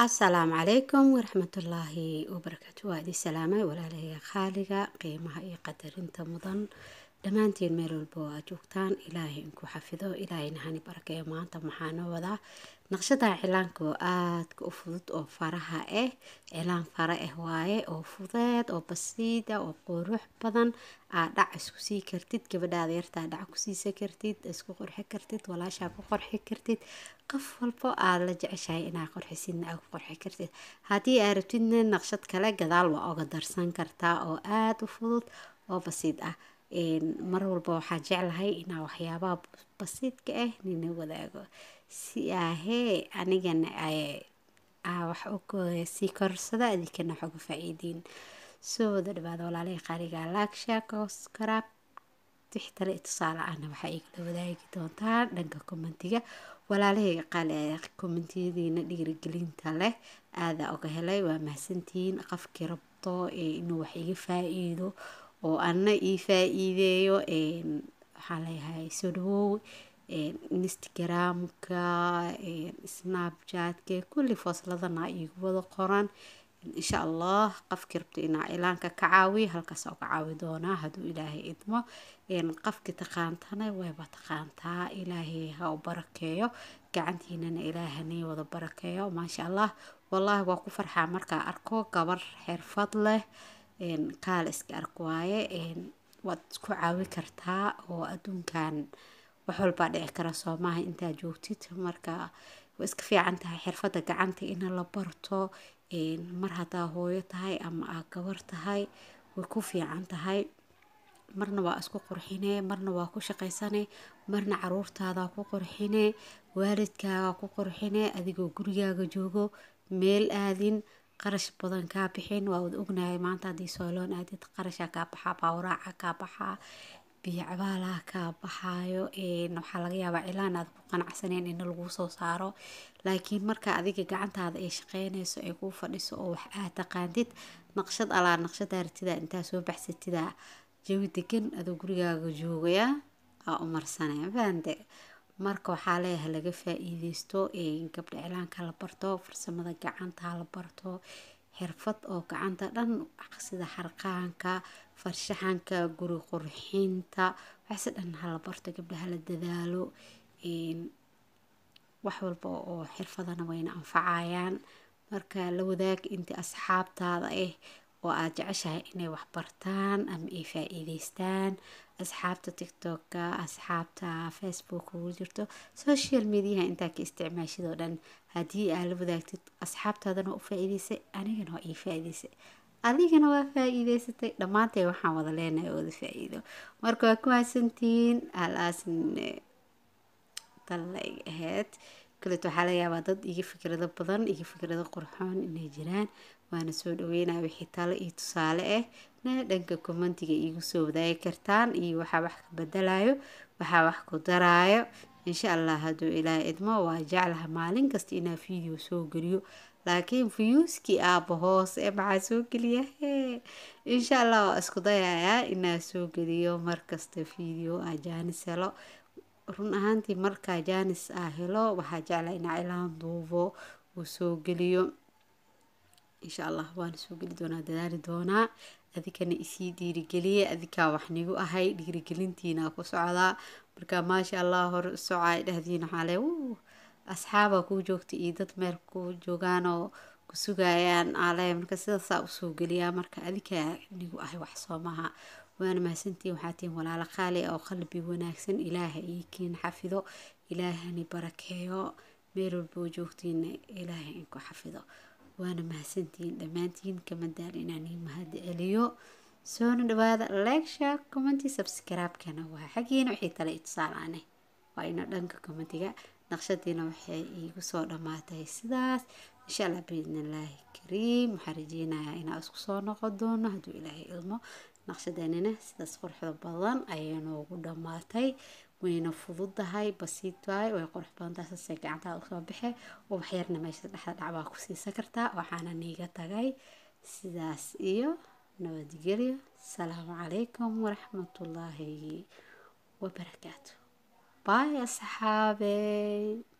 asalaamu calaykum waraxmatullaahi wabarakaatu waa idin salaamay walaalayaa khaaliga qiimaha iyo qadarinta mudan dhammaantiin meel walba aad joogtaan ilaahay inku xafido ilaahayna hani barakeeyo maanta maxaana wadaa naqshada cilaanka oo aadka u fudud oo faraha ah cilaan fara ah waaye oo fudeed oo basiida ah, oo qurux badan aa dhac isku sii kartid gabadhaada yartaa dhac kusiisa kartid isku qorxi kartid walaashaa ku qorxi kartid qof walbo aada la jeceshahay inaa qorxisidna aa ku qorxi kartid haddii aa rabtidna naqshad kale gadaal waa oga darsan kartaa oo aada u fudud oo basiid ah mar walba waxaa jeclahay inaa waxyaabaha basiidka ah nina wadaago si ahee anigana ah wax sii korsada adinkana wax uga faa'iidiin soo wada dhawaada walaalihii qaariga laagsha koskaraab tale tusaale ahna waxaa igala wadaagi doontaa dhanka kommentiga qaali kommentiyadiina dhiirigelinta leh aada oga helay waa mahadsantihiin qofkii rabto inuu wax iga faa-iido oo ana ii faa-iideeyo waxaa soo dhawow instagramka snapchat kulli foosladanaa iigu wada qoran insha allah qofkii rabto inaa ilaanka ka caawiyo halkaas ka caawi doonaa haduu ilaahay idmo qofkii taqaantana wayba taqaantaa ilaahay ha u barakeeyo gacantiinana ilaahanay wada barakeeyo maasha allah wallaahi waa ku farxaa markaa arko gabar xirfad leh qaal iska ark waaye waad isku caawi kartaa oo adduunkan wax walbaa dhici kara soomaaha intaa joogtid marka way iska fiican tahay xirfada gacanta in la barto mar haddaa hooyo tahay ama aa gabar tahay way ku fiican tahay marna waa isku qurxinee marna waa ku shaqaysane marna caruurtaada ku qurxinee waalidkaagaa ku qurxinee adigoo gurigaaga joogo meel aadin qarash badan kaa bixin waa wada ognahay maanta hadii sooloon aadid qarasha kaa baxaa bawraaca kaa baxaa biyo cabaalaa kaa baxaayo waxaa laga yaabaa cilaan aad ku qanacsaneen ina laguu soo saaro laakiin marka adiga gacantaada ay shaqeynayso ay kuu fadhiso oo wax aad taqaantid naqshad alaa naqshada artida intaa soo baxsatida jawi degan adoo gurigaaga joogaya aa umarsanay bande marka waxaa leeyahay laga faa-iideysto gabdha cilaanka la barto farsamada gacanta la barto xirfad oo gacanta dhan sida xarqaanka farshaxanka guri qurxinta waxaase dhan hala barto gabdhaha la dadaalo wax walba oo xirfadana wayna anfacayaan marka la wadaag inta asxaabtaada ah oo aada jeceshahay inay wax bartaan ama ay faa-iideystaan asxaabta tictooka asxaabta facebook ugu jirto social mediaha intaa ka isticmaashid oo dhan haddii aa la wadaagtid asxaabtaadana u faa-iideysay anigana waa ii faa-iideysay adigana waa faa-iideysatay dhammaantay waxaan wada leenahay ooda faa-iido marka waa ku mahadsantihiin alaasn dallayg eh, ahayd kaleeto waxaa laga yaabaa dad iga fikrado badan iga fikrado qorxoon inay jiraan waana soo dhaweynaya wixii talo iyo tusaale ah na dhanka commentiga iigu soo wadaagi kartaan iyo waxaa wax ka bedelayo waxaa wax ku daraayo insha allah hadduu ilaah idmo waa jeclaha maalin kasta inaa video soo geliyo laakiin fiyuuskii aaba hoos ee eh, maxaa soo geliya hee insha allah waa isku dayayaa inaa soo geliyo markasta video ajaniselo run ahaantii markaa jaanis ah helo waxaa jeclaa inaa ilahan duubo uu soo geliyo insha allah waan soo geli doonaa dadaali doonaa adikana isii dhiirigeliya adikaa nigu ahay dhiirigelintiina ku socdaa marka maasha allah hore usocaa dhahdiin xale w asxaaba kuu joogta iyo dad meel ku joogaan oo ku sugayaan ale marka sidaasaa usoo geliyaa marka adikaa nigu ahay wax soomaha waana mahadsantihiin waxaa tihiin walaalo qaali ah oo qalbi wanaagsan ilaaha iikiin xafido ilaahani barakeeyo meel walboo joogtiina ilaaha inku xafido waana mahadsantihiin dhammaantiin kama daal inaan ii mahad celiyo soona dhawaada legsha commenty subscribe-kana waa xaggiina wixii tale itisaal ane waa ina dhanka commentiga naqshadiina waxay iigu soo dhammaatay sidaas insha allah biidnillaahi kariim waxaa rajeynayaa inaa isku soo noqon doono hadduu ilaahay ilmo naqshadeennina sidaas quruxda badan ayay noogu dhammaatay wayna fududahay basiitaay way qurux badan tahay saasay gacantaa usoo bixe ubax yarna meesha dhexda dhacbaa ku siisan kartaa waxaana niiga tagay sidaas iyo nabadgelyo asalaamu calaykum waraxmatullaahi wabarakaatu baay asxaabey